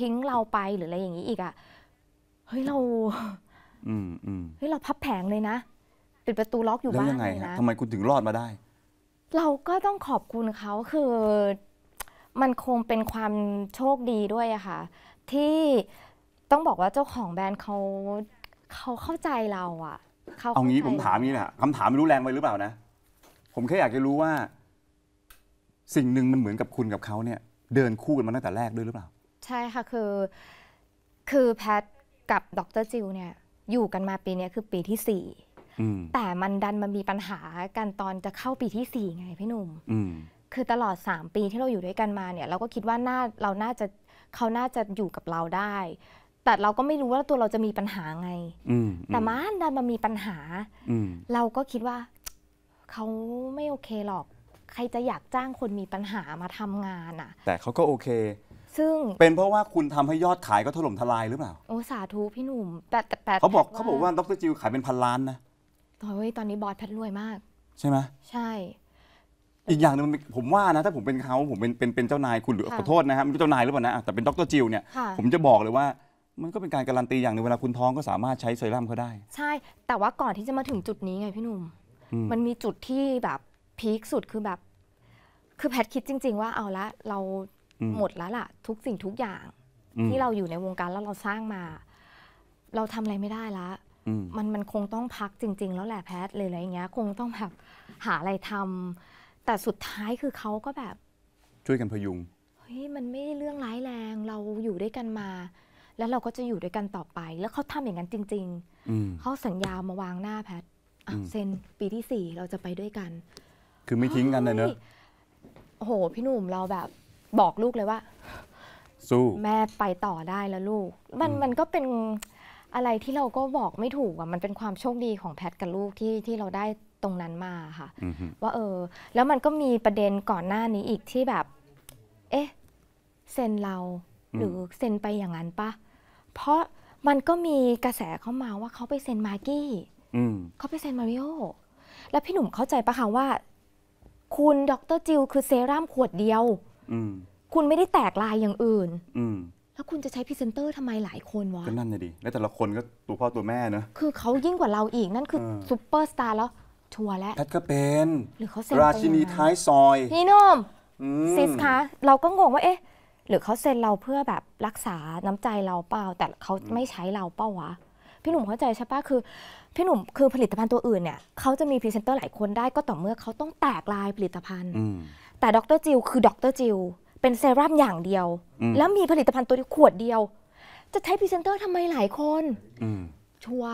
ทิ้งเราไปหรืออะไรอย่างนี้อีกอะ่ะเฮ้ยเราเฮ้ย เราพับแผงเลยนะ ปิดประตูล็อกอยู่บ้านเลยนะทำไมคุณถึงรอดมาได้ เราก็ต้องขอบคุณเขา คือ มันคงเป็นความโชคดีด้วยอะค่ะ ที่ต้องบอกว่าเจ้าของแบรนด์เขาเขาเข้าใจเราอะเขาเอางี้ผมถามงี้ละคำถามไม่รู้แรงไปหรือเปล่านะ ผมแค่อยากจะรู้ว่า สิ่งหนึ่งมันเหมือนกับคุณกับเขาเนี่ย เดินคู่กันมาตั้งแต่แรกด้วยหรือเปล่า ใช่ค่ะ คือ คือแพทกับดรจิวเนี่ย อยู่กันมาปีนี้คือปีที่สี่แต่มันดันมันมีปัญหากันตอนจะเข้าปีที่สี่ไงพี่หนุ่มคือตลอดสามปีที่เราอยู่ด้วยกันมาเนี่ย เราก็คิดว่าน่าเราน่าจะเขาน่าจะอยู่กับเราได้ แต่เราก็ไม่รู้ว่าตัวเราจะมีปัญหาไงแต่มันดันมันมีปัญหาเราก็คิดว่าเขาไม่โอเคหรอก ใครจะอยากจ้างคนมีปัญหามาทำงานอ่ะ แต่เขาก็โอเคซึ่ง เป็นเพราะว่าคุณทำให้ยอดขายก็ถล่มทลายหรือเปล่าโอ้สาธุพี่หนุ่มแต่แต่เขาบอกเขาบอกว่าดรจิวขายเป็นพันล้านนะโอ้ยตอนนี้บอสแพทรวยมาก ใช่ไหมใช่ อีกอย่างหนึงผมว่านะถ้าผมเป็นเขาผมเป็นเป็นเจ้านายคุณหรือขอโทษนะครับเป็นเจ้านายหรือเปล่านะแต่เป็นดรจิวเนี่ย ผมจะบอกเลยว่ามันก็เป็นการการันตีอย่างหนึ่งเวลาคุณท้องก็สามารถใช้เซรั่มเขาได้ ใช่ แต่ว่าก่อนที่จะมาถึงจุดนี้ไงพี่หนุ่มมันมีจุดที่แบบพีคสุดคือแบบ คือแพทคิดจริง ๆ ว่าเอาละเราหมดแล้วล่ะ ทุกสิ่งทุกอย่าง ที่เราอยู่ในวงการแล้วเราสร้างมา เราทำอะไรไม่ได้ละมัน มันคงต้องพักจริง ๆ แล้วแหละแพทเลยอะไรอย่างเงี้ย คงต้องแบบ หาอะไรทำแต่สุดท้ายคือเขาก็แบบ ช่วยกันพยุงเฮ้ย มันไม่เรื่องร้ายแรง เราอยู่ด้วยกันมา แล้วเราก็จะอยู่ด้วยกันต่อไป แล้วเขาทำอย่างนั้นจริงๆเขาสัญญามาวางหน้าแพทเซนปีที่สี่เราจะไปด้วยกัน คือไม่ทิ้งกันเลยเนอะโอ้โหพี่หนุ่มเราแบบบอกลูกเลยว่า สู้แม่ไปต่อได้แล้วลูก มันมันก็เป็นอะไรที่เราก็บอกไม่ถูกอ่ะ มันเป็นความโชคดีของแพทกับลูกที่ที่เราได้ตรงนั้นมาค่ะว่าเออ แล้วมันก็มีประเด็นก่อนหน้านี้อีกที่แบบ เอ๊ะเซ็นเรา หรือ เซ็นไปอย่างนั้นปะเพราะมันก็มีกระแสเข้ามาว่าเขาไปเซ็นมากี้เขาไปเซ็นมาริโอแล้วพี่หนุ่มเข้าใจปะคะว่า คุณดรจิลคือเซรั่มขวดเดียวคุณไม่ได้แตกลายอย่างอื่น แล้วคุณจะใช้พรีเซนเตอร์ทำไมหลายคนวะ ก็นั่นเลยดิ แล้วแต่ละคนก็ตัวพ่อตัวแม่เนอะคือเขายิ่งกว่าเราอีก นั่นคือซูเปอร์สตาร์แล้วทัวร์แล้ว แพทก็เป็นหรือเขาเซ็นราชินีท้ายซอย พี่นุ่มซิสคะ เราก็งงว่า เอ๊ะ หรือเขาเซ็นเราเพื่อแบบรักษาน้ำใจเราเปล่า แต่เขาไม่ใช้เราเปล่าวะพี่หนุ่มเข้าใจใช่ปะคือ พี่หนุ่มคือผลิตภัณฑ์ตัวอื่นเนี่ยเขาจะมีพรีเซนเตอร์หลายคนได้ก็ต่อเมื่อเขาต้องแตกลายผลิตภัณฑ์ แต่ดรจิลคือดรจิลเป็นเซรั่มอย่างเดียว แล้วมีผลิตภัณฑ์ตัวขวดเดียว จะใช้พรีเซนเตอร์ทำไมหลายคนชัว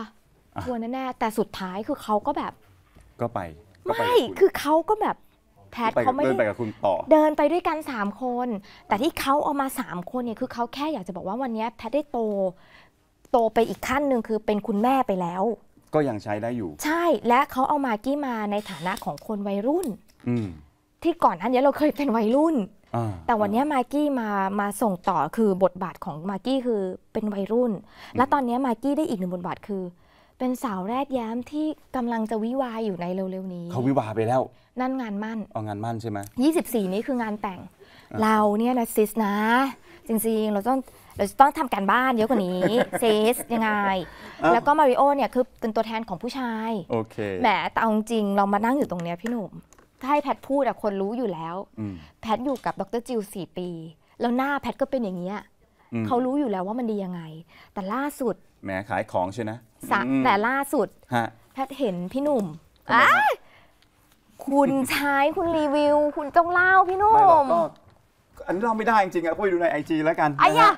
ชัวแน่แต่สุดท้ายคือเขาก็แบบ ก็ไป ไม่คือเขาก็แบบแพทเขาไม่เดินไปกับคุณต่อเดินไปด้วยกัน 3 คน แต่ที่เขาเอามา3คนเนี่ยคือเขาแค่อยากจะบอกว่าวันนี้แพทได้โตโตไปอีกขั้นหนึ่งคือเป็นคุณแม่ไปแล้ว ก็ยังใช้ได้อยู่ ใช่และเขาเอามากี้มาในฐานะของคนวัยรุ่นที่ก่อนนั้นเนี้เราเคยเป็นวัยรุ่นแต่วันนี้มากกี้มามาส่งต่อคือบทบาทของมากกี้คือเป็นวัยรุ่น และตอนนี้มากกี้ได้อีกหนึ่งบทบาทคือ เป็นสาวแรกแย้มที่กำลังจะวิวาอยู่ในเร็วๆนี้เขาวิวาไปแล้ว นั่นงานมั่นเอางานมั่นใช่ไหมยี่สิบสี่นี้คืองานแต่ง เราเนี่ยนะซิสนะจริงๆเราต้องเราจะต้องทำการบ้านเยอะกว่านี้ เซสยังไง แล้วก็มาริโอเนี่ยคือเป็นตัวแทนของผู้ชายโอเคแหมแต่เอาจริงเรามานั่งอยู่ตรงเนี้ยพี่หนุ่มถ้าให้แพทพูดอะคนรู้อยู่แล้วแพทอยู่กับดรจิลสี่ปี แล้วหน้าแพทก็เป็นอย่างเงี้ยเขารู้อยู่แล้วว่ามันดียังไง แต่ล่าสุด แหมขายของใช่ไหมแต่ล่าสุดแพทเห็นพี่หนุ่มคุณใช้คุณรีวิว คุณต้องเล่าพี่นุ่มอันนี้เราไม่ได้จริงๆอะก็ไปดูในไอจีแล้วกันไอ้ยะ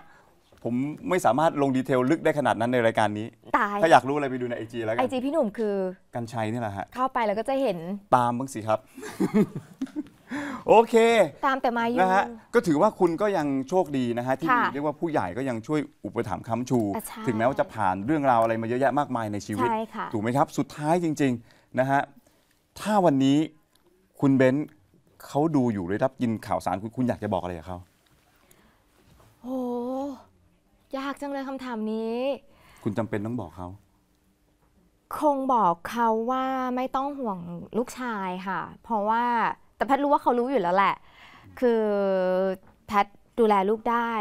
ผมไม่สามารถลงดีเทลลึกได้ขนาดนั้นในรายการนี้ ตาย ถ้าอยากรู้อะไรไปดูในไอจีแล้วกัไอจีพี่หนุ่มคือ กันชัยนี่แหละฮะ เข้าไปแล้วก็จะเห็น ตามบ้างสิครับ โอเค ตามแต่มาอยู่นะฮะ ก็ถือว่าคุณก็ยังโชคดีนะฮะที่เรียกว่าผู้ใหญ่ก็ยังช่วยอุปถัมภ์ค้ำชู ถึงแม้ว่าจะผ่านเรื่องราวอะไรมาเยอะแยะมากมายในชีวิตใช่ค่ะถูกไหมครับสุดท้ายจริงๆนะฮะถ้าวันนี้คุณเบนซ์เขาดูอยู่รือรับยินข่าวสารคุณคุณอยากจะบอกอะไรกับเขาโอ้ยากจังเลยคำถามนี้ คุณจำเป็นต้องบอกเขา คงบอกเขาว่าไม่ต้องห่วงลูกชายค่ะ เพราะว่า แต่แพทรู้ว่าเขารู้อยู่แล้วแหละ คือแพทดูแลลูกได้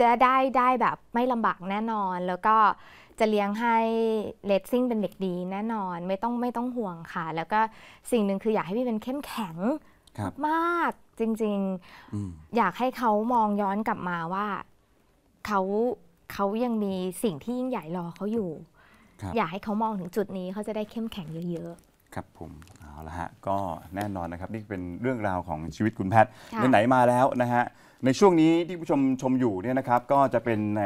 จะได้ได้แบบไม่ลำบากแน่นอน แล้วก็จะเลี้ยงให้เลดซิ่งเป็นเด็กดี แน่นอน ไม่ต้องไม่ต้องห่วงค่ะ แล้วก็สิ่งหนึ่งคืออยากให้พี่เป็นเข้มแข็งมาก จริงๆอยากให้เขามองย้อนกลับมาว่าเขาเขายังมีสิ่งที่ยิ่งใหญ่รอเขาอยู่อยากให้เขามองถึงจุดนี้เขาจะได้เข้มแข็งเยอะๆ ครับผม เอาละฮะก็แน่นอนนะครับ นี่เป็นเรื่องราวของชีวิตคุณแพทย์ไหนมาแล้วนะฮะในช่วงนี้ที่ผู้ชมชมอยู่เนี่ยนะครับ ก็จะเป็นใน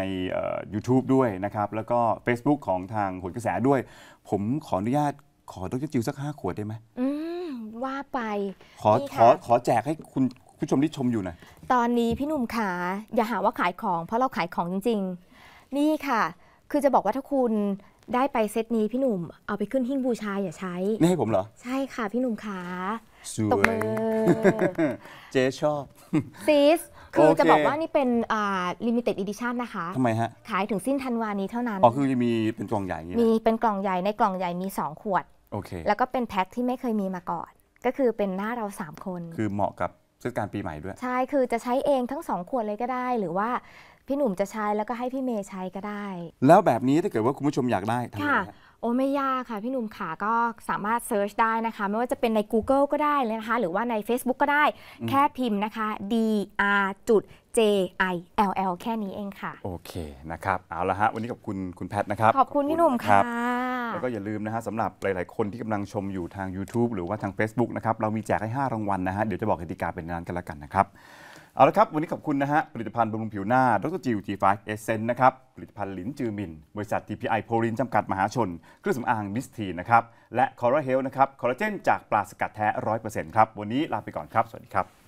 YouTube ด้วยนะครับ แล้วก็ Facebook ของทางหนกระแสด้วย ผมขออนุญาตขอดรจิวสักห้าขวดได้ไหมว่าไปขอขอขอแจกให้คุณผู้ชมที่ชมอยู่นะ ตอนนี้พี่หนุ่มขาอย่าหาว่าขายของ เพราะเราขายของจริงๆ นี่ค่ะ คือจะบอกว่าถ้าคุณได้ไปเซตนี้พี่หนุ่ม เอาไปขึ้นหิ้งบูชาอย่าใช้ นี่ให้ผมเหรอ ใช่ค่ะพี่หนุ่มขาตกมืยอเจ๊ชอบซีสคือจะบอกว่านี่เป็นลิมิเต็ดอีดิชันนะคะ ทำไมฮะ ขายถึงสิ้นธันวานี้เท่านั้น อ๋อคือจะมีเป็นกล่องใหญ่ มีเป็นกล่องใหญ่ในกล่องใหญ่มี2ขวด โอเค แล้วก็เป็นแพ็คที่ไม่เคยมีมาก่อน ก็คือเป็นหน้าเรา3คน คือเหมาะกับเทศกาลปีใหม่ด้วย ใช่ คือจะใช้เองทั้งสองขวดเลยก็ได้ หรือว่าพี่หนุ่มจะใช้แล้วก็ให้พี่เมย์ใช้ก็ได้ แล้วแบบนี้ถ้าเกิดว่าคุณผู้ชมอยากได้ทำไงะโอ้ไม่ยากค่ะพี่หนุ่มขาก็สามารถเซิร์ชได้นะคะไม่ว่าจะเป็นใน Google ก็ได้เลยนะคะ หรือว่าใน Facebook ก็ได้แค่พิมพ์นะคะ dr JILL แค่นี้เองค่ะโอเคนะครับเอาละฮะวันนี้ขอบคุณคุณแพทนะครับ ขอบคุณพี่หนุ่มค่ะแล้วก็อย่าลืมนะฮะสำหรับหลายๆคนที่กำลังชมอยู่ทาง YouTube หรือว่าทาง Facebook นะครับเรามีแจกให้ 5รางวัลนะฮะเดี๋ยวจะบอกกติกาเป็นนานกันละกันนะครับเอาละครับ วันนี้ขอบคุณนะฮะผลิตภัณฑ์บำรุงผิวหน้าดรจิว G5 Essence นะครับผลิตภัณฑ์หลินจือมิน บริษัท TPI โพลินจำกัดมหาชนเครื่องสำอางมิสทีนะครับและคอร์เฮลนะครับคอลลาเจนจากปลาสกัดแท้100%ครับวันนี้ลาไปก่อนครับสวัสดีครับ